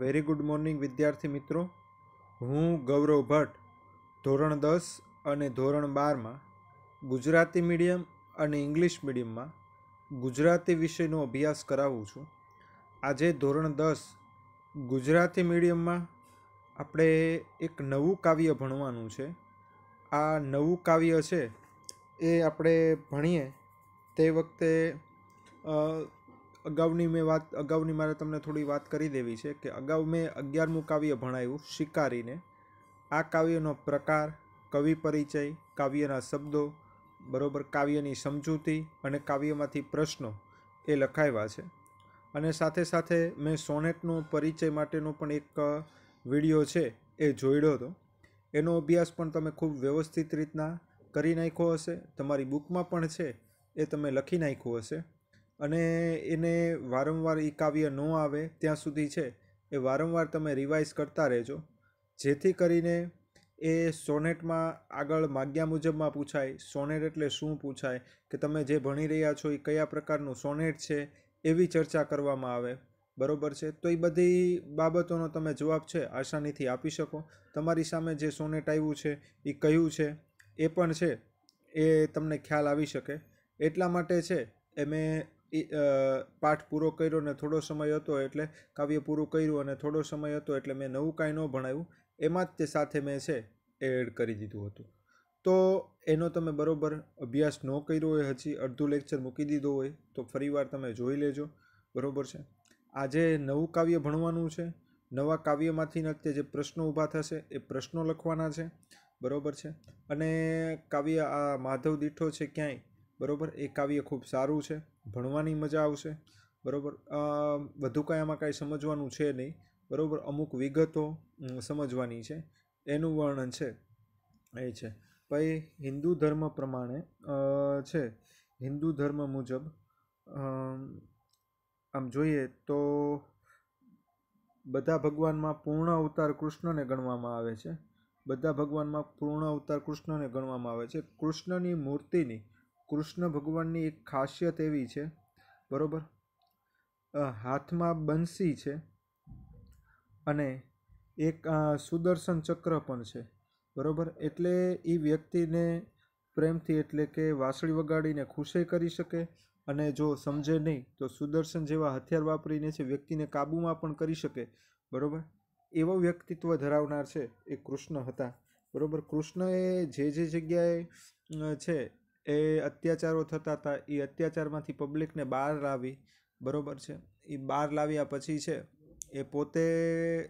very good morning વિદ્યાર્થી મિત્રો હું ગૌરવ ભટ્ટ ધોરણ દસ અને ધોરણ બારમાં ગુજરાતી મીડિયમ અને ઇંગ્લિશ મીડિયમમાં ગુજરાતી વિષયનો અભ્યાસ કરાવું છું આજે ધોરણ દસ ગુજરાતી મીડિયમમાં આપણે એક નવું કાવ્ય ભણવાનું છે આ નવું કાવ્ય છે એ આપણે ભણીએ તે વખતે અગાઉની મેં વાત અગાઉની મારે તમને થોડી વાત કરી દેવી છે કે અગાઉ મેં અગિયારમું કાવ્ય ભણાયું શિકારીને આ કાવ્યનો પ્રકાર કવિ પરિચય કાવ્યના શબ્દો બરાબર કાવ્યની સમજૂતી અને કાવ્યમાંથી પ્રશ્નો એ લખાવ્યા છે અને સાથે સાથે મેં સોનેટનો પરિચય માટેનો પણ એક વિડીયો છે એ જોઈડો હતો એનો અભ્યાસ પણ તમે ખૂબ વ્યવસ્થિત રીતના કરી નાખ્યો હશે તમારી બુકમાં પણ છે એ તમે લખી નાખ્યું હશે અને એને વારંવાર એ કાવ્ય ન આવે ત્યાં સુધી છે એ વારંવાર તમે રિવાઇઝ કરતા રહેજો જેથી કરીને એ સોનેટમાં આગળ માગ્યા મુજબમાં પૂછાય સોનેટ એટલે શું પૂછાય કે તમે જે ભણી રહ્યા છો એ કયા પ્રકારનું સોનેટ છે એવી ચર્ચા કરવામાં આવે બરોબર છે તો એ બધી બાબતોનો તમે જવાબ છે આસાનીથી આપી શકો તમારી સામે જે સોનેટ આવ્યું છે એ કયું છે એ પણ છે એ તમને ખ્યાલ આવી શકે એટલા માટે છે એ મેં એ પાઠ પૂરો કર્યો ને થોડો સમય હતો એટલે કાવ્ય પૂરું કર્યું અને થોડો સમય હતો એટલે મેં નવું કાંઈ ન ભણાવ્યું એમાં જ તે સાથે મેં છે એડ કરી દીધું હતું તો એનો તમે બરાબર અભ્યાસ ન કર્યો હોય હજી અડધું લેક્ચર મૂકી દીધો હોય તો ફરીવાર તમે જોઈ લેજો બરાબર છે આજે નવું કાવ્ય ભણવાનું છે નવા કાવ્યમાંથી તે જે પ્રશ્નો ઊભા થશે એ પ્રશ્નો લખવાના છે બરાબર છે અને કાવ્ય આ માધવ દીઠો છે ક્યાંય બરાબર એ કાવ્ય ખૂબ સારું છે ભણવાની મજા આવશે બરાબર વધુ કાંઈ આમાં કાંઈ સમજવાનું છે નહીં બરાબર અમુક વિગતો સમજવાની છે એનું વર્ણન છે એ છે પછી હિન્દુ ધર્મ પ્રમાણે છે હિન્દુ ધર્મ મુજબ આમ જોઈએ તો બધા ભગવાનમાં પૂર્ણ અવતાર કૃષ્ણને ગણવામાં આવે છે બધા ભગવાનમાં પૂર્ણ અવતાર કૃષ્ણને ગણવામાં આવે છે કૃષ્ણની મૂર્તિની કૃષ્ણ ભગવાનની એક ખાસિયત એવી છે બરાબર હાથમાં બંસી છે અને એક સુદર્શન ચક્ર પણ છે બરાબર એટલે એ વ્યક્તિને પ્રેમથી એટલે કે વાંસળી વગાડીને ખુશે કરી શકે અને જો સમજે નહીં તો સુદર્શન જેવા હથિયાર વાપરીને છે વ્યક્તિને કાબૂમાં પણ કરી શકે બરાબર એવો વ્યક્તિત્વ ધરાવનાર છે એ કૃષ્ણ હતા બરાબર કૃષ્ણએ જે જે જગ્યાએ છે એ અત્યાચારો થતા હતા એ અત્યાચારમાંથી પબ્લિકને બહાર લાવી બરોબર છે એ બહાર લાવ્યા પછી છે એ પોતે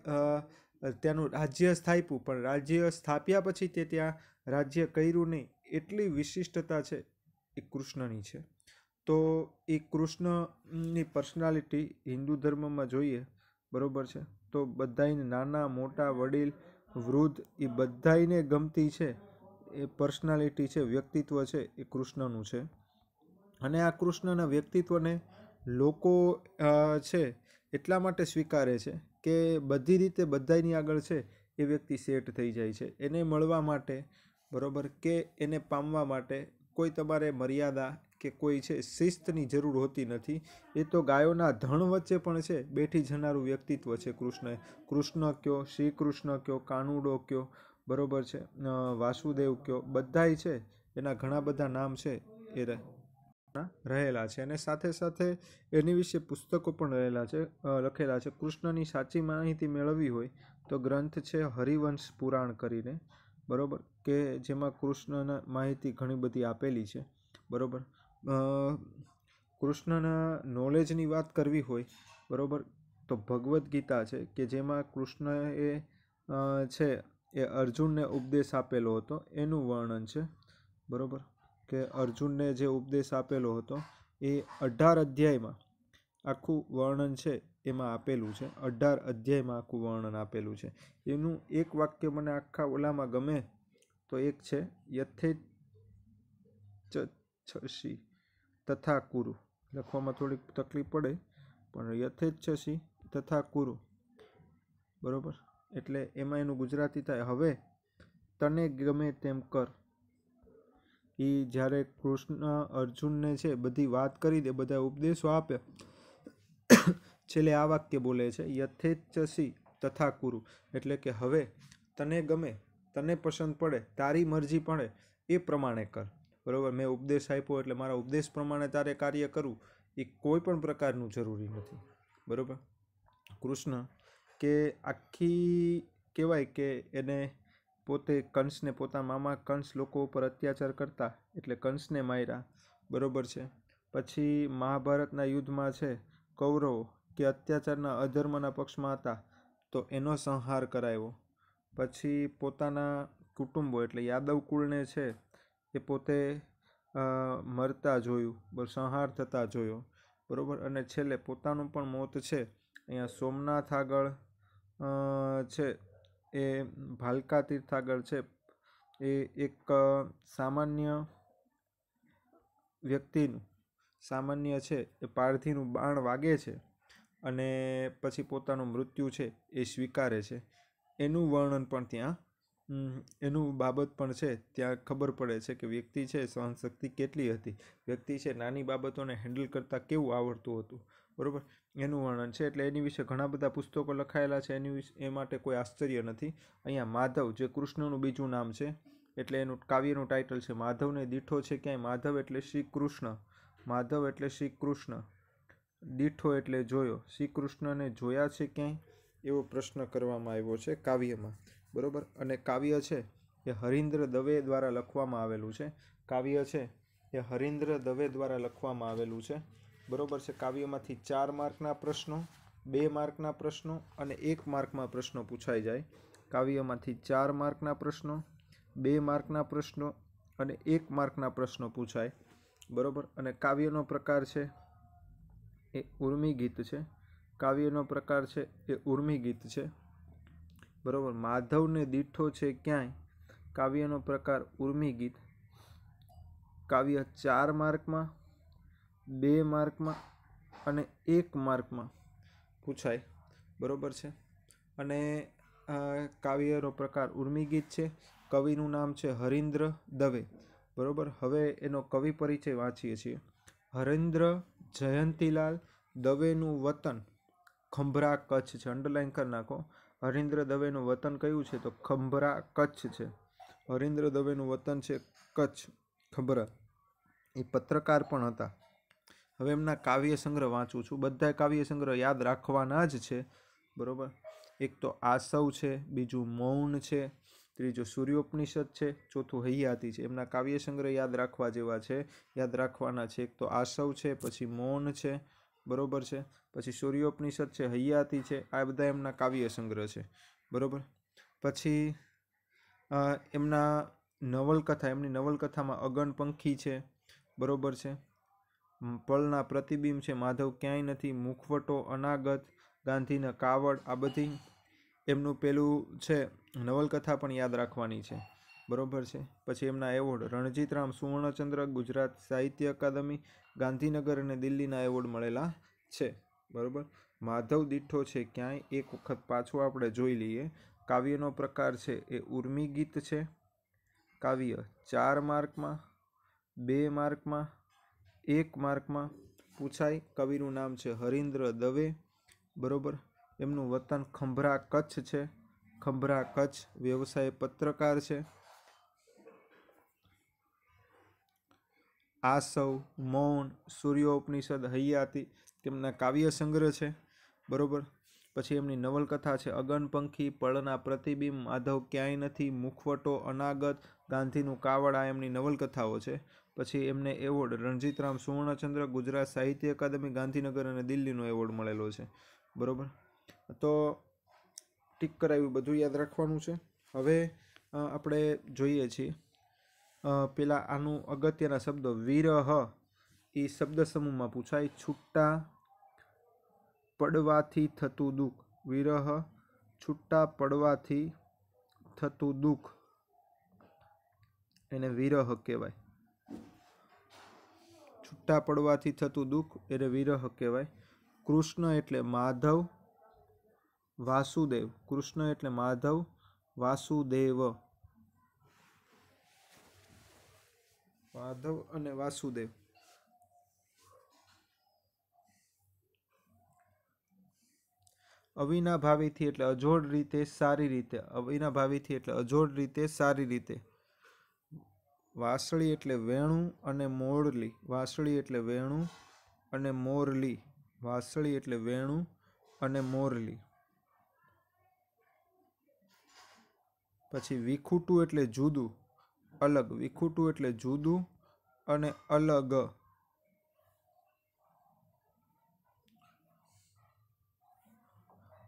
ત્યાંનું રાજ્ય સ્થાપ્યું પણ રાજ્ય સ્થાપ્યા પછી તે ત્યાં રાજ્ય કર્યું નહીં એટલી વિશિષ્ટતા છે એ કૃષ્ણની છે તો એ કૃષ્ણની પર્સનાલિટી હિન્દુ ધર્મમાં જોઈએ બરાબર છે તો બધાને નાના મોટા વડીલ વૃદ્ધ એ બધાને ગમતી છે એ પર્સનાલિટી છે વ્યક્તિત્વ છે એ કૃષ્ણનું છે અને આ કૃષ્ણના વ્યક્તિત્વને લોકો છે એટલા માટે સ્વીકારે છે કે બધી રીતે બધાની આગળ છે એ વ્યક્તિ સેટ થઈ જાય છે એને મળવા માટે બરાબર કે એને પામવા માટે કોઈ તમારે મર્યાદા કે કોઈ છે શિસ્તની જરૂર હોતી નથી એ તો ગાયોના ધણ વચ્ચે પણ છે બેઠી જનારું વ્યક્તિત્વ છે કૃષ્ણએ કૃષ્ણ કયો શ્રી કૃષ્ણ કયો કાનુડો કયો બરોબર છે વાસુદેવ કયો બધાય છે એના ઘણા બધા નામ છે એ રહેલા છે અને સાથે સાથે એની વિશે પુસ્તકો પણ રહેલા છે લખેલા છે કૃષ્ણની સાચી માહિતી મેળવવી હોય તો ગ્રંથ છે હરિવંશ પુરાણ કરીને બરાબર કે જેમાં કૃષ્ણના માહિતી ઘણી બધી આપેલી છે બરાબર કૃષ્ણના નોલેજની વાત કરવી હોય બરાબર તો ભગવદ્ ગીતા છે કે જેમાં કૃષ્ણએ છે એ અર્જુનને ઉપદેશ આપેલો હતો એનું વર્ણન છે બરાબર કે અર્જુનને જે ઉપદેશ આપેલો હતો એ અઢાર અધ્યાયમાં આખું વર્ણન છે એમાં આપેલું છે અઢાર અધ્યાયમાં આખું વર્ણન આપેલું છે એનું એક વાક્ય મને આખા ઓલામાં ગમે તો એક છે યથે છસી તથા કુરુ લખવામાં થોડીક તકલીફ પડે પણ યથેચ્છસી તથા કુરુ બરાબર એટલે એમાં એનું ગુજરાતી થાય હવે તને ગમે તેમ કર એ જ્યારે કૃષ્ણ અર્જુનને છે બધી વાત કરી દે બધા ઉપદેશો આપે છેલ્લે આ વાક્ય બોલે છે યથેચ્છસી તથા કુરુ એટલે કે હવે તને ગમે તને પસંદ પડે તારી મરજી પડે એ પ્રમાણે કર બરાબર મેં ઉપદેશ આપ્યો એટલે મારા ઉપદેશ પ્રમાણે તારે કાર્ય કરવું એ કોઈ પણ પ્રકારનું જરૂરી નથી બરાબર કૃષ્ણ કે આખી કહેવાય કે એને પોતે કંસને પોતા મામા કંસ લોકો ઉપર અત્યાચાર કરતા એટલે કંસને માર્યા બરોબર છે પછી મહાભારતના યુદ્ધમાં છે કૌરવો કે અત્યાચારના અધર્મના પક્ષમાં હતા તો એનો સંહાર કરાયો પછી પોતાના કુટુંબો એટલે યાદવ કુળને છે એ પોતે મરતા જોયું સંહાર થતા જોયો બરાબર અને છેલ્લે પોતાનું પણ મોત છે અહીંયા સોમનાથ આગળ છે એ ભાલકા તીર્થાગર છે એ એક સામાન્ય વ્યક્તિનું સામાન્ય છે એ પારથીનું બાણ વાગે છે અને પછી પોતાનું મૃત્યુ છે એ સ્વીકારે છે એનું વર્ણન પણ ત્યાં એનું બાબત પણ છે ત્યાં ખબર પડે છે કે વ્યક્તિ છે સહનશક્તિ કેટલી હતી વ્યક્તિ છે નાની બાબતોને હેન્ડલ કરતાં કેવું આવડતું હતું બરાબર એનું વર્ણન છે એટલે એની વિશે ઘણા બધા પુસ્તકો લખાયેલા છે એની વિશે એ માટે કોઈ આશ્ચર્ય નથી અહીંયા માધવ જે કૃષ્ણનું બીજું નામ છે એટલે એનું કાવ્યનું ટાઇટલ છે માધવને દીઠો છે ક્યાંય માધવ એટલે શ્રી કૃષ્ણ માધવ એટલે શ્રી કૃષ્ણ દીઠો એટલે જોયો શ્રી કૃષ્ણને જોયા છે ક્યાંય એવો પ્રશ્ન કરવામાં આવ્યો છે કાવ્યમાં બરાબર અને કાવ્ય છે એ હરિન્દ્ર દવે દ્વારા લખવામાં આવેલું છે કાવ્ય છે એ હરિન્દ્ર દવે દ્વારા લખવામાં આવેલું છે બરોબર છે કાવ્યમાંથી ચાર માર્કના પ્રશ્નો બે માર્કના પ્રશ્નો અને એક માર્કમાં પ્રશ્નો પૂછાઈ જાય કાવ્યમાંથી ચાર માર્કના પ્રશ્નો બે માર્કના પ્રશ્નો અને એક માર્કના પ્રશ્નો પૂછાય બરોબર અને કાવ્યનો પ્રકાર છે એ ઉર્મી ગીત છે કાવ્યનો પ્રકાર છે એ ઉર્મી ગીત છે બરોબર માધવને દીઠો છે ક્યાંય કાવ્યનો પ્રકાર ઉર્મી ગીત કાવ્ય ચાર માર્કમાં બે માર્કમાં અને એક માર્કમાં પૂછાય બરાબર છે અને કાવ્યનો પ્રકાર ઉર્મિગીત છે કવિનું નામ છે હરીન્દ્ર દવે બરાબર હવે એનો કવિ પરિચય વાંચીએ છીએ હરીન્દ્ર જયંતીલાલ દવેનું વતન ખંભરા કચ્છ છે અંડરલાઈન કરી નાખો હરીન્દ્ર દવેનું વતન કયું છે તો ખંભરા કચ્છ છે હરીન્દ્ર દવેનું વતન છે કચ્છ ખંભરા એ પત્રકાર પણ હતા હવે એમના કાવ્ય સંગ્રહ વાંચું છું બધા કાવ્ય સંગ્રહ યાદ રાખવાના જ છે બરાબર એક તો આસવ છે બીજું મૌન છે ત્રીજું સૂર્યોપનિષદ છે ચોથું હૈયાતી છે એમના કાવ્ય સંગ્રહ યાદ રાખવા જેવા છે યાદ રાખવાના છે એક તો આસવ છે પછી મૌન છે બરાબર છે પછી સૂર્યોપનિષદ છે હૈયાતી છે આ બધા એમના કાવ્ય સંગ્રહ છે બરાબર પછી એમના નવલકથા એમની નવલકથામાં અગણપંખી છે બરોબર છે પલના પ્રતિબિંબ છે માધવ ક્યાંય નથી મુખવટો અનાગત ગાંધીના કાવડ આ બધી એમનું પેલું છે નવલકથા પણ યાદ રાખવાની છે બરોબર છે પછી એમના એવોર્ડ રણજીતરામ સુવર્ણચંદ્ર ગુજરાત સાહિત્ય અકાદમી ગાંધીનગર અને દિલ્હીના એવોર્ડ મળેલા છે બરોબર માધવ દીઠો છે ક્યાંય એક વખત પાછો આપણે જોઈ લઈએ કાવ્યનો પ્રકાર છે એ ઉર્મી ગીત છે કાવ્ય ચાર માર્કમાં બે માર્કમાં એક માર્કમાં પૂછાય કવિનું નામ છે હરીન્દ્ર દવે બરોબર એમનું વતન ખંભરા કચ્છ છે ખંભરા કચ્છ વ્યવસાય પત્રકાર છે આસવ મૌન સૂર્યોપનિષદ હૈયાતી તેમના કાવ્ય સંગ્રહ છે બરોબર પછી એમની નવલકથા છે અગનપંખી પળના પ્રતિબિંબ માધવ ક્યાંય નથી મુખવટો અનાગત ગાંધીનું કાવડ આ એમની નવલકથાઓ છે પછી એમને એવોર્ડ રણજીતરામ સુવર્ણચંદ્ર ગુજરાત સાહિત્ય અકાદમી ગાંધીનગર અને દિલ્હીનો એવોર્ડ મળેલો છે બરાબર તો ટીક કરાવ્યું બધું યાદ રાખવાનું છે હવે આપણે જોઈએ છીએ પેલા આનું અગત્યના શબ્દો વિરહ એ શબ્દ સમૂહમાં પૂછાય છૂટા પડવાથી થતું દુઃખ વિરહ છૂટા પડવાથી થતું દુઃખ એને વિરહ કહેવાય છૂટા પડવાથી થતું દુઃખ એને વિરહ કહેવાય કૃષ્ણ એટલે માધવ વાસુદેવ કૃષ્ણ એટલે માધવ વાસુદેવ માધવ અને વાસુદેવ અવિના અવિનાભાવીથી એટલે અજોડ રીતે સારી રીતે અવિના અવિનાભાવીથી એટલે અજોડ રીતે સારી રીતે વાસળી એટલે વેણું અને મોરલી વાસળી એટલે વેણું અને મોરલી વાસળી એટલે વેણું અને મોરલી પછી વિખૂટું એટલે જુદું અલગ વિખૂટું એટલે જુદું અને અલગ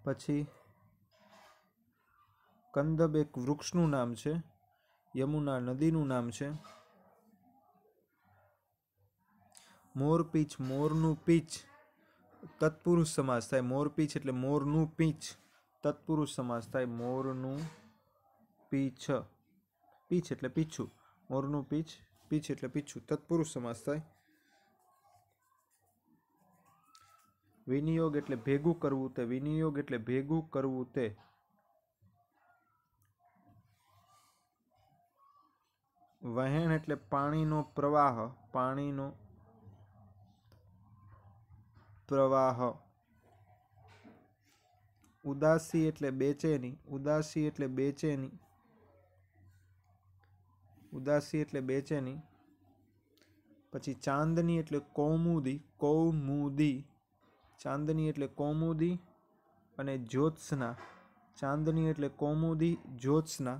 પછી કંદબ એક વૃક્ષનું નામ છે યમુના નદીનું નામ છે મોર પીચ મોરનું પીચ તત્પુરુષ સમાસ થાય મોર પીચ એટલે મોરનું પીચ તત્પુરુષ સમાસ થાય મોરનું પીછ પીછ એટલે પીછું મોરનું પીછ પીછ એટલે પીછું તત્પુરુષ સમાસ થાય વિનિયોગ એટલે ભેગું કરવું તે વિનિયોગ એટલે ભેગું કરવું તે વહેણ એટલે પાણીનો પ્રવાહ પાણીનો પ્રવાહ ઉદાસી એટલે બેચેની ઉદાસી એટલે બેચેની ઉદાસી એટલે બેચેની પછી ચાંદની એટલે કૌમુદી કૌમુદી ચાંદની એટલે કૌમુદી અને જ્યોત્સના ચાંદની એટલે કૌમુદી જ્યોત્સના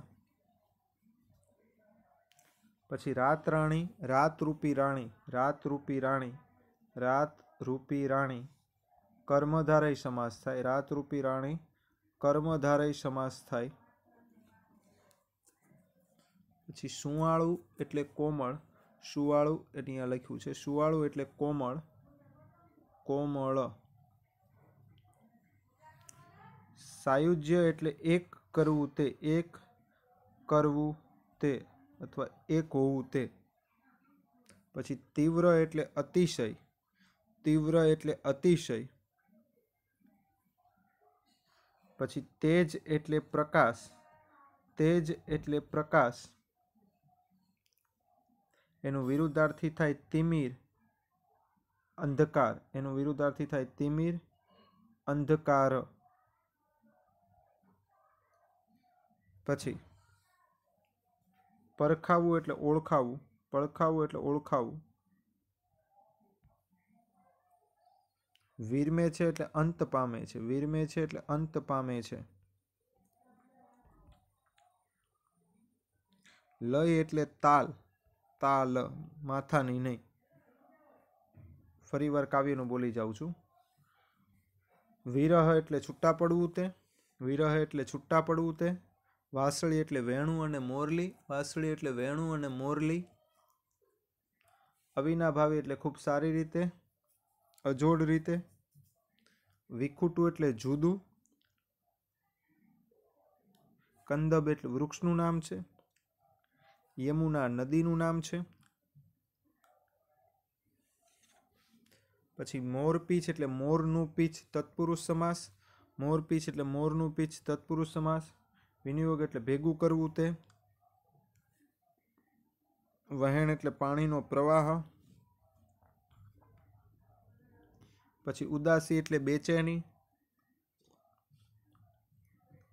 પછી રાત રાણી રાતરૂપી રાણી રાતરૂપી રાણી રાતરૂપી રાણી કર્મધારય સમાસ થાય રાતરૂપી રાણી કર્મધારય સમાસ થાય પછી સુવાળું એટલે કોમળ સુવાળું એની આ લખ્યું છે સુવાળું એટલે કોમળ કોમળ સાયુજ્ય એટલે એક કરવું તે એક કરવું તે અથવા એક હોવું તે પછી તીવ્ર એટલે અતિશય તીવ્ર એટલે અતિશય પછી તેજ એટલે પ્રકાશ તેજ એટલે પ્રકાશ એનું વિરુદ્ધાર્થી થાય તિમિર અંધકાર એનું વિરુદ્ધાર્થી થાય તિમિર અંધકાર પછી પરખાવું એટલે ઓળખાવું પડખાવું એટલે ઓળખાવું વીરમે છે એટલે અંત પામે છે વીરમે છે એટલે અંત પામે છે લય એટલે તાલ તાલ માથાની નહીં ફરીવાર કાવ્યનું બોલી જાઉં છું વિરહ એટલે છૂટા પડવું તે વિરહ એટલે છૂટા પડવું તે વાસળી એટલે વેણું અને મોરલી વાસળી એટલે વેણું અને મોરલી અવિના અવિનાભાવી એટલે ખૂબ સારી રીતે અજોડ રીતે વિખુટું એટલે જુદું કંદબ એટલે વૃક્ષનું નામ છે યમુના નદીનું નામ છે પછી મોરપીછ એટલે મોરનું પીછ તત્પુરુષ સમાસ મોરપીચ એટલે મોરનું પીછ તત્પુરુષ સમાસ વિનિયોગ એટલે ભેગું કરવું તે વહેણ એટલે પાણીનો પ્રવાહ પછી ઉદાસી એટલે બેચેની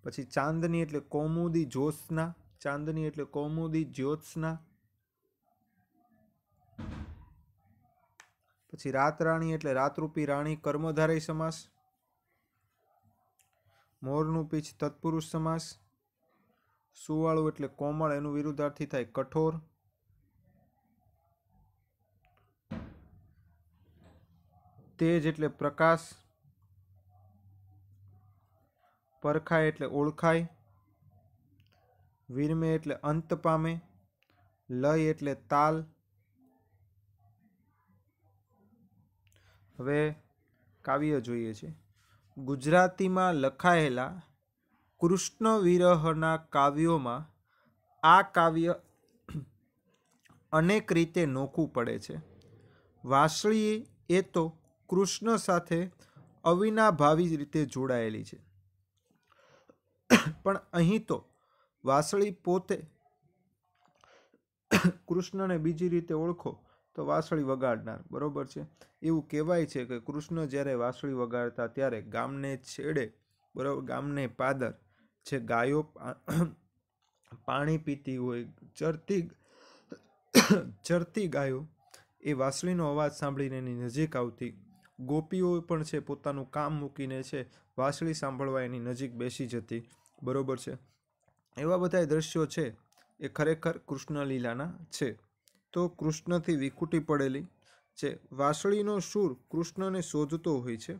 પછી ચાંદની એટલે કૌમુદી જ્યોત્સના ચાંદની એટલે કૌમુદી જ્યોત્સના પછી રાત રાણી એટલે રાતરૂપી રાણી કર્મધારય સમાસ મોરનું પીછ તત્પુરુષ સમાસ સુવાળું એટલે કોમળ એનું વિરુદ્ધાર્થી થાય કઠોર તેજ એટલે પ્રકાશ પરખાય એટલે ઓળખાય વિરમે એટલે અંત પામે લય એટલે તાલ હવે કાવ્ય જોઈએ છે ગુજરાતીમાં લખાયેલા કૃષ્ણ વિરહના કાવ્યોમાં આ કાવ્ય અનેક રીતે નોખું પડે છે વાસળીએ એ તો કૃષ્ણ સાથે અવિનાભાવી રીતે જોડાયેલી છે પણ અહીં તો વાસળી પોતે કૃષ્ણને બીજી રીતે ઓળખો તો વાસળી વગાડનાર બરોબર છે એવું કહેવાય છે કે કૃષ્ણ જ્યારે વાસળી વગાડતા ત્યારે ગામને છેડે બરોબર ગામને પાદર જે ગાયો પાણી પીતી હોય ચરતી ચરતી ગાયો એ વાંસળીનો અવાજ સાંભળીને એની નજીક આવતી ગોપીઓ પણ છે પોતાનું કામ મૂકીને છે વાંસળી સાંભળવા એની નજીક બેસી જતી બરોબર છે એવા બધા દ્રશ્યો છે એ ખરેખર કૃષ્ણ લીલાના છે તો કૃષ્ણથી વિખૂટી પડેલી છે વાંસળીનો સૂર કૃષ્ણને શોધતો હોય છે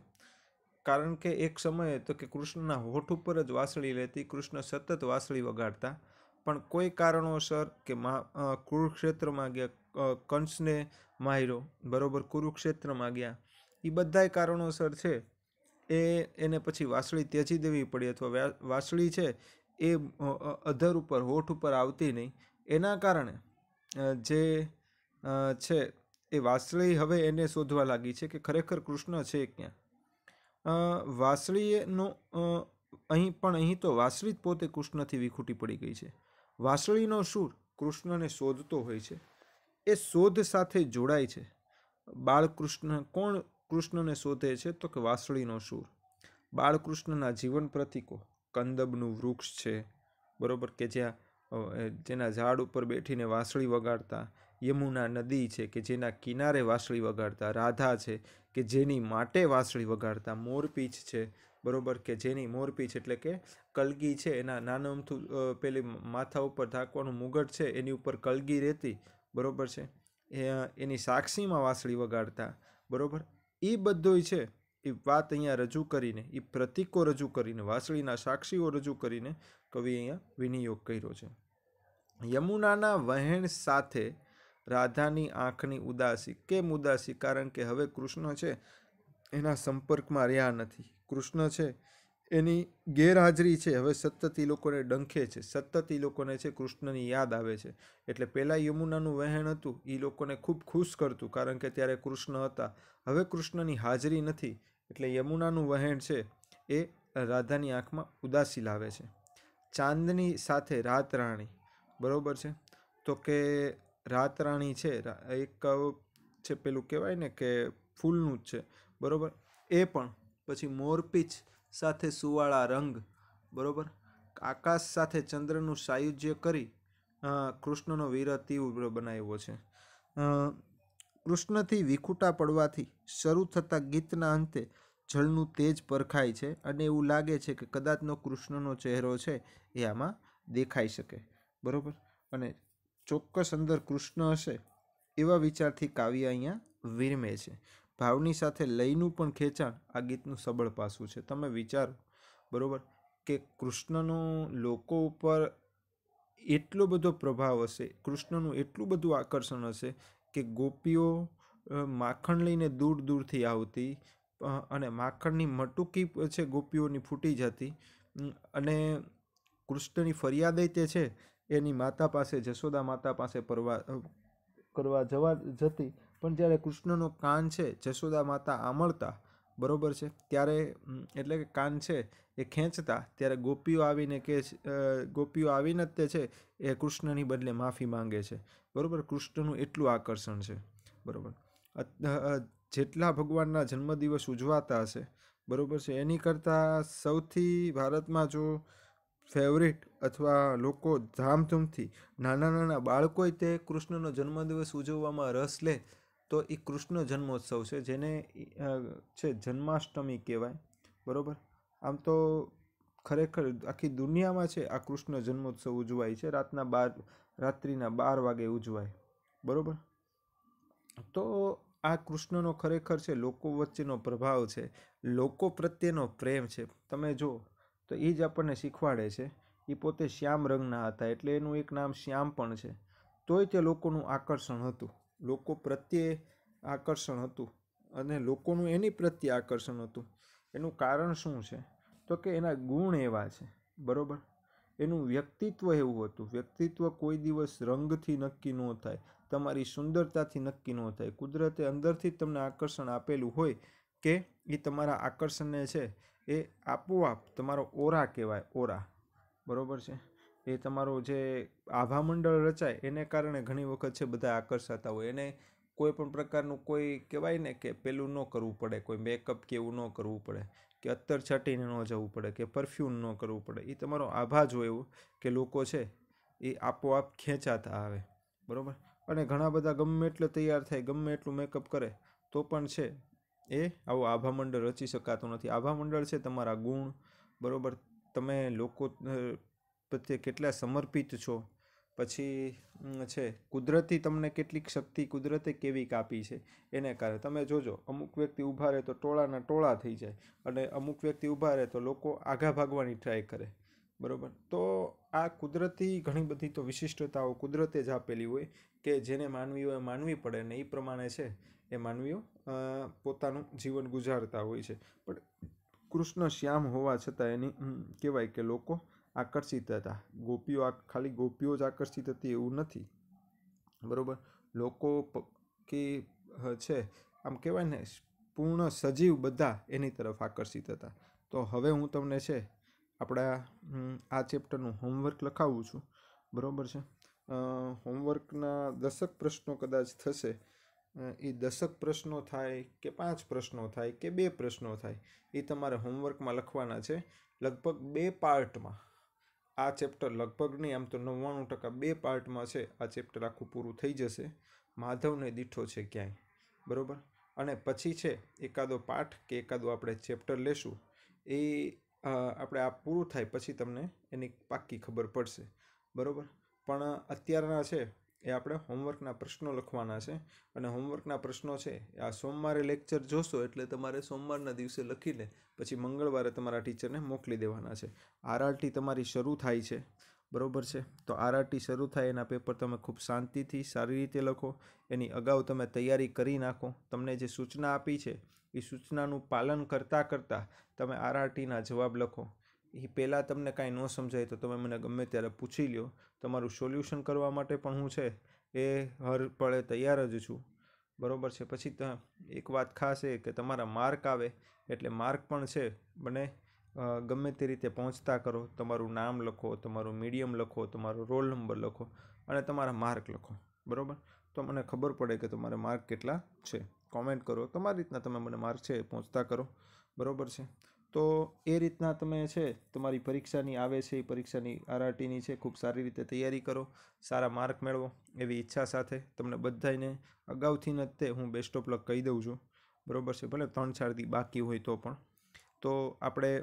કારણ કે એક સમયે તો કે કૃષ્ણના હોઠ ઉપર જ વાસળી લેતી કૃષ્ણ સતત વાસળી વગાડતા પણ કોઈ કારણોસર કે મા કુરુક્ષેત્રમાં ગયા કંસને માહિરો બરોબર કુરુક્ષેત્રમાં ગયા એ બધાય કારણોસર છે એ એને પછી વાસળી ત્યજી દેવી પડી અથવા વાસળી છે એ અધર ઉપર હોઠ ઉપર આવતી નહીં એના કારણે જે છે એ વાસળી હવે એને શોધવા લાગી છે કે ખરેખર કૃષ્ણ છે ક્યાં વાસળીનો અહીં પણ અહીં તો વાસળી પોતે કૃષ્ણથી વિખૂટી પડી ગઈ છે વાસળીનો સૂર કૃષ્ણને શોધતો હોય છે એ શોધ સાથે જોડાય છે બાળકૃષ્ણ કોણ કૃષ્ણને શોધે છે તો કે વાસળીનો સૂર બાળકૃષ્ણના જીવન પ્રતિકો કંદબનું વૃક્ષ છે બરાબર કે જ્યાં જેના ઝાડ ઉપર બેઠીને વાસળી વગાડતા યમુના નદી છે કે જેના કિનારે વાંસળી વગાડતા રાધા છે કે જેની માટે વાંસળી વગાડતા મોરપીંછ છે બરોબર કે જેની મોરપીંછ એટલે કે કલગી છે એના નાનું અમથું પેલી માથા ઉપર ઢાંકવાનું મુગટ છે એની ઉપર કલગી રહેતી બરોબર છે એની સાક્ષીમાં વાંસળી વગાડતા બરોબર એ બધોય છે એ વાત અહીંયા રજૂ કરીને એ પ્રતીકો રજૂ કરીને વાંસળીના સાક્ષીઓ રજૂ કરીને કવિ અહીંયા વિનિયોગ કર્યો છે યમુનાના વહેણ સાથે રાધાની આંખની ઉદાસી કેમ ઉદાસી કારણ કે હવે કૃષ્ણ છે એના સંપર્કમાં રહ્યા નથી કૃષ્ણ છે એની ગેરહાજરી છે હવે સતત એ લોકોને ડંખે છે સતત એ લોકોને છે કૃષ્ણની યાદ આવે છે એટલે પહેલાં યમુનાનું વહેણ હતું એ લોકોને ખૂબ ખુશ કરતું કારણ કે ત્યારે કૃષ્ણ હતા હવે કૃષ્ણની હાજરી નથી એટલે યમુનાનું વહેણ છે એ રાધાની આંખમાં ઉદાસી લાવે છે ચાંદની સાથે રાત રાણી બરાબર છે તો કે રાતરાણી છે એક છે પેલું કહેવાય ને કે ફૂલનું જ છે બરાબર એ પણ પછી મોરપીચ સાથે સુવાળા રંગ બરાબર આકાશ સાથે ચંદ્રનું સાયુજ્ય કરી કૃષ્ણનો વીર અતિ ઉગ્ર બનાવ્યો છે કૃષ્ણથી વિખૂટા પડવાથી શરૂ થતા ગીતના અંતે જળનું તેજ પરખાય છે અને એવું લાગે છે કે કદાચનો કૃષ્ણનો ચહેરો છે એ આમાં દેખાઈ શકે બરાબર અને ચોક્કસ અંદર કૃષ્ણ હશે એવા વિચારથી કાવ્ય અહીંયા વિરમે છે ભાવની સાથે લયનું પણ ખેંચાણ આ ગીતનું સબળ પાસું છે તમે વિચારો બરાબર કે કૃષ્ણનો લોકો ઉપર એટલો બધો પ્રભાવ હશે કૃષ્ણનું એટલું બધું આકર્ષણ હશે કે ગોપીઓ માખણ લઈને દૂર દૂરથી આવતી અને માખણની મટુકી છે ગોપીઓની ફૂટી જતી અને કૃષ્ણની ફરિયાદય તે છે એની માતા પાસે જશોદા માતા પાસે પરવા કરવા જવા જતી પણ જ્યારે કૃષ્ણનો કાન છે જશોદા માતા આમળતા બરોબર છે ત્યારે એટલે કે કાન છે એ ખેંચતા ત્યારે ગોપીઓ આવીને કે ગોપીઓ આવીને જ તે છે એ કૃષ્ણની બદલે માફી માંગે છે બરાબર કૃષ્ણનું એટલું આકર્ષણ છે બરાબર જેટલા ભગવાનના જન્મદિવસ ઉજવાતા હશે બરાબર છે એની કરતાં સૌથી ભારતમાં જો ફેવરિટ અથવા લોકો ધામધૂમથી નાના નાના બાળકોએ તે કૃષ્ણનો જન્મદિવસ ઉજવવામાં રસ લે તો એ કૃષ્ણ જન્મોત્સવ છે જેને છે જન્માષ્ટમી કહેવાય બરાબર આમ તો ખરેખર આખી દુનિયામાં છે આ કૃષ્ણ જન્મોત્સવ ઉજવાય છે રાતના બાર રાત્રિના બાર વાગે ઉજવાય બરાબર તો આ કૃષ્ણનો ખરેખર છે લોકો વચ્ચેનો પ્રભાવ છે લોકો પ્રત્યેનો પ્રેમ છે તમે જો તો એ જ આપણને શીખવાડે છે એ પોતે શ્યામ રંગના હતા એટલે એનું એક નામ શ્યામ પણ છે તોય તે લોકોનું આકર્ષણ હતું લોકો પ્રત્યે આકર્ષણ હતું અને લોકોનું એની પ્રત્યે આકર્ષણ હતું એનું કારણ શું છે તો કે એના ગુણ એવા છે બરાબર એનું વ્યક્તિત્વ એવું હતું વ્યક્તિત્વ કોઈ દિવસ રંગથી નક્કી ન થાય તમારી સુંદરતાથી નક્કી ન થાય કુદરતે અંદરથી તમને આકર્ષણ આપેલું હોય કે એ તમારા આકર્ષણને છે એ આપોઆપ તમારો ઓરા કહેવાય ઓરા બરાબર છે એ તમારો જે આભામંડળ રચાય એને કારણે ઘણી વખત છે બધા આકર્ષાતા હોય એને કોઈ પણ પ્રકારનું કોઈ કહેવાય ને કે પેલું ન કરવું પડે કોઈ મેકઅપ કે એવું ન કરવું પડે કે અત્તર છટીને ન જવું પડે કે પરફ્યુમ ન કરવું પડે એ તમારો આભા જો એવો કે લોકો છે એ આપોઆપ ખેંચાતા આવે બરાબર અને ઘણા બધા ગમે એટલે તૈયાર થાય ગમે એટલું મેકઅપ કરે તો પણ છે એ આવો આભામંડળ રચી શકાતું નથી આભામંડળ છે તમારા ગુણ બરાબર તમે લોકો પ્રત્યે કેટલા સમર્પિત છો પછી છે કુદરતી તમને કેટલીક શક્તિ કુદરતે કેવી કાપી છે એને કારણે તમે જોજો અમુક વ્યક્તિ ઊભા રહે તો ટોળાના ટોળા થઈ જાય અને અમુક વ્યક્તિ ઊભા રહે તો લોકો આઘા ભાગવાની ટ્રાય કરે બરાબર તો આ કુદરતી ઘણી બધી તો વિશિષ્ટતાઓ કુદરતે જ આપેલી હોય કે જેને માનવી હોય માનવી પડે ને એ પ્રમાણે છે એ માનવીઓ પોતાનું જીવન ગુજારતા હોય છે પણ કૃષ્ણ શ્યામ હોવા છતાં એની કહેવાય કે લોકો આકર્ષિત હતા ગોપીઓ ખાલી ગોપીઓ જ આકર્ષિત હતી એવું નથી બરાબર લોકો કે છે આમ કહેવાય ને પૂર્ણ સજીવ બધા એની તરફ આકર્ષિત હતા તો હવે હું તમને છે આપણા આ ચેપ્ટરનું હોમવર્ક લખાવું છું બરાબર છે હોમવર્કના દશક પ્રશ્નો કદાચ થશે એ દશક પ્રશ્નો થાય કે પાંચ પ્રશ્નો થાય કે બે પ્રશ્નો થાય એ તમારે હોમવર્કમાં લખવાના છે લગભગ બે પાર્ટમાં આ ચેપ્ટર લગભગ નહીં આમ તો નવ્વાણું ટકા બે પાર્ટમાં છે આ ચેપ્ટર આખું પૂરું થઈ જશે માધવને દીઠો છે ક્યાંય બરાબર અને પછી છે એકાદો પાઠ કે એકાદો આપણે ચેપ્ટર લેશું એ આપણે આ પૂરું થાય પછી તમને એની પાક્કી ખબર પડશે બરાબર પણ અત્યારના છે એ આપણે હોમવર્કના પ્રશ્નો લખવાના છે અને હોમવર્કના પ્રશ્નો છે આ સોમવારે લેક્ચર જોશો એટલે તમારે સોમવારના દિવસે લખીને પછી મંગળવારે તમારા ટીચરને મોકલી દેવાના છે આરઆરટી તમારી શરૂ થાય છે બરોબર છે તો આરઆરટી શરૂ થાય એના પેપર તમે ખૂબ શાંતિથી સારી રીતે લખો એની અગાઉ તમે તૈયારી કરી નાખો તમને જે સૂચના આપી છે એ સૂચનાનું પાલન કરતાં કરતાં તમે આરઆરટીના જવાબ લખો એ પહેલાં તમને કાંઈ ન સમજાય તો તમે મને ગમે ત્યારે પૂછી લ્યો તમારું સોલ્યુશન કરવા માટે પણ હું છે એ હર પળે તૈયાર જ છું બરાબર છે પછી એક વાત ખાસ એ કે તમારા માર્ક આવે એટલે માર્ક પણ છે મને ગમે તે રીતે પહોંચતા કરો તમારું નામ લખો તમારું મીડિયમ લખો તમારો રોલ નંબર લખો અને તમારા માર્ક લખો બરાબર તો મને ખબર પડે કે તમારે માર્ક કેટલા છે કોમેન્ટ કરો તમારી રીતના તમે મને માર્ક છે પહોંચતા કરો બરાબર છે તો એ રીતના તમે છે તમારી પરીક્ષાની આવે છે એ પરીક્ષાની આરઆરટીની છે ખૂબ સારી રીતે તૈયારી કરો સારા માર્ક મેળવો એવી ઈચ્છા સાથે તમને બધાને અગાઉથી જ તે હું બેસ્ટ ઓફ લક કહી દઉં છું બરાબર છે ભલે ત્રણ ચાર દી બાકી હોય તો પણ તો આપણે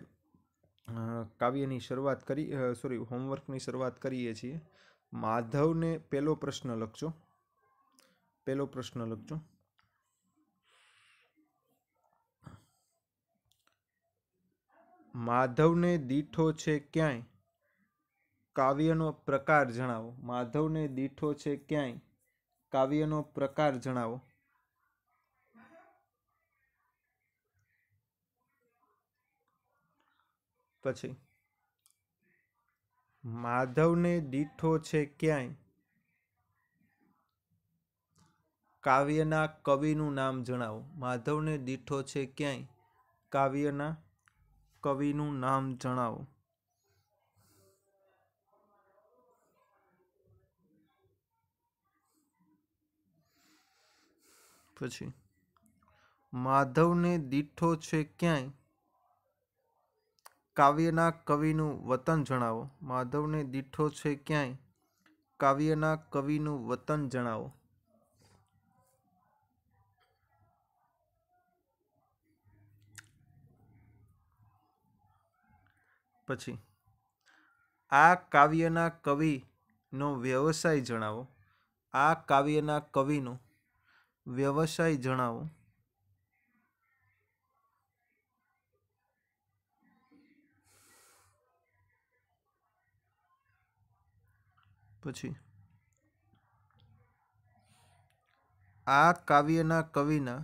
કાવ્યની શરૂઆત કરી સોરી હોમવર્કની શરૂઆત કરીએ છીએ માધવને પહેલો પ્રશ્ન લખજો પહેલો પ્રશ્ન લખજો માધવને દીઠો છે ક્યાંય કાવ્યનો પ્રકાર જણાવો માધવને દીઠો છે ક્યાંય કાવ્યનો પ્રકાર જણાવો પછી માધવને દીઠો છે ક્યાંય કાવ્યના કવિનું નામ જણાવો માધવને દીઠો છે ક્યાંય કાવ્યના કવિનું નામ જણાવો પછી માધવને દીઠો છે ક્યાંય કાવ્યના કવિનું વતન જણાવો માધવને દીઠો છે ક્યાંય કાવ્યના કવિનું વતન જણાવો પછી આ કાવ્યના કવિનો વ્યવસાય જણાવો આ કાવ્યના કવિનો વ્યવસાય જણાવો પછી આ કાવ્યના કવિના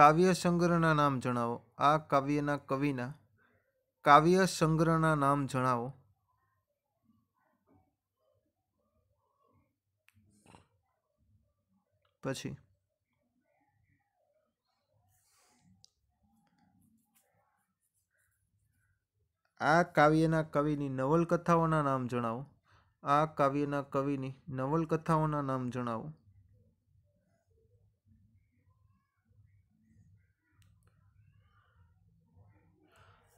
કાવ્ય સંગ્રહના નામ જણાવો આ કાવ્યના કવિના કાવ્ય સંગ્રહના નામ જણાવો પછી આ કાવ્યના કવિની નવલકથાઓના નામ જણાવો આ કાવ્યના કવિની નવલકથાઓના નામ જણાવો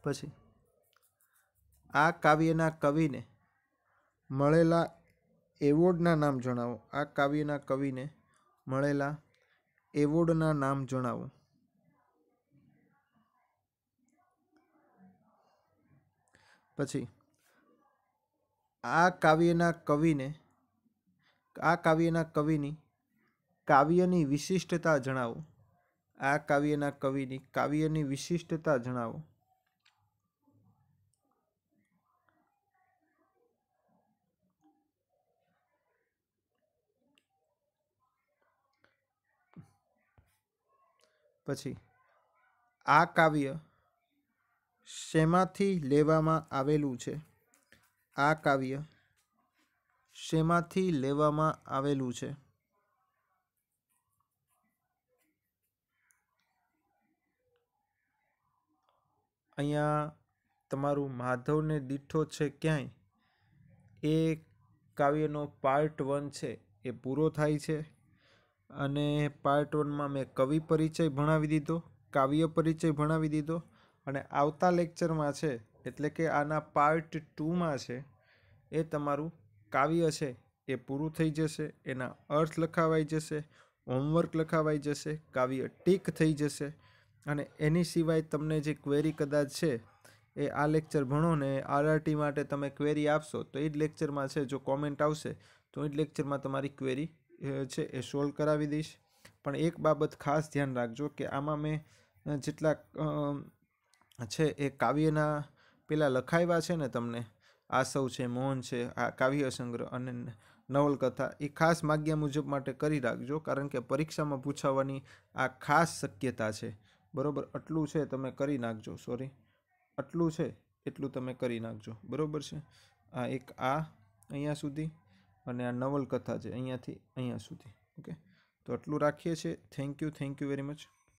પછી આ કાવ્યના કવિને મળેલા એવોર્ડના નામ જણાવો આ કાવ્યના કવિને મળેલા એવોર્ડના નામ જણાવો પછી આ કાવ્યના કવિને આ કાવ્યના કવિની કાવ્યની વિશિષ્ટતા જણાવો આ કાવ્યના કવિની કાવ્યની વિશિષ્ટતા જણાવો પછી આ કાવ્ય શેમાંથી લેવામાં આવેલું છે આ કાવ્ય શેમાંથી લેવામાં આવેલું છે અહીંયા તમારું માધવને દીઠો છે ક્યાંય એ કાવ્યનો પાર્ટ વન છે એ પૂરો થાય છે અને પાર્ટ વનમાં મેં કવિ પરિચય ભણાવી દીધો કાવ્ય પરિચય ભણાવી દીધો અને આવતા લેક્ચરમાં છે એટલે કે આના પાર્ટ ટુમાં છે એ તમારું કાવ્ય છે એ પૂરું થઈ જશે એના અર્થ લખાવાઈ જશે હોમવર્ક લખાવાઈ જશે કાવ્ય ટીક થઈ જશે અને એની સિવાય તમને જે ક્વેરી કદાચ છે એ આ લેક્ચર ભણો ને આરઆરટી માટે તમે ક્વેરી આપશો તો એ જ લેક્ચરમાં છે જો કોમેન્ટ આવશે તો એ જ લેક્ચરમાં તમારી ક્વેરી છે એ સોલ્વ કરાવી દઈશ પણ એક બાબત ખાસ ધ્યાન રાખજો કે આમાં મેં જેટલા છે એ કાવ્યના પેલા લખાવ્યા છે ને તમને આસવ છે મોહન છે આ કાવ્ય સંગ્રહ અને નવલકથા એ ખાસ માગ્યા મુજબ માટે કરી રાખજો કારણ કે પરીક્ષામાં પૂછાવાની આ ખાસ શક્યતા છે બરાબર આટલું છે તમે કરી નાખજો સોરી આટલું છે એટલું તમે કરી નાખજો બરાબર છે આ એક આ અહીંયા સુધી અને આ નવલકથા છે અહીંયાથી અહીંયા સુધી ઓકે તો આટલું રાખીએ છીએ thank you thank you very much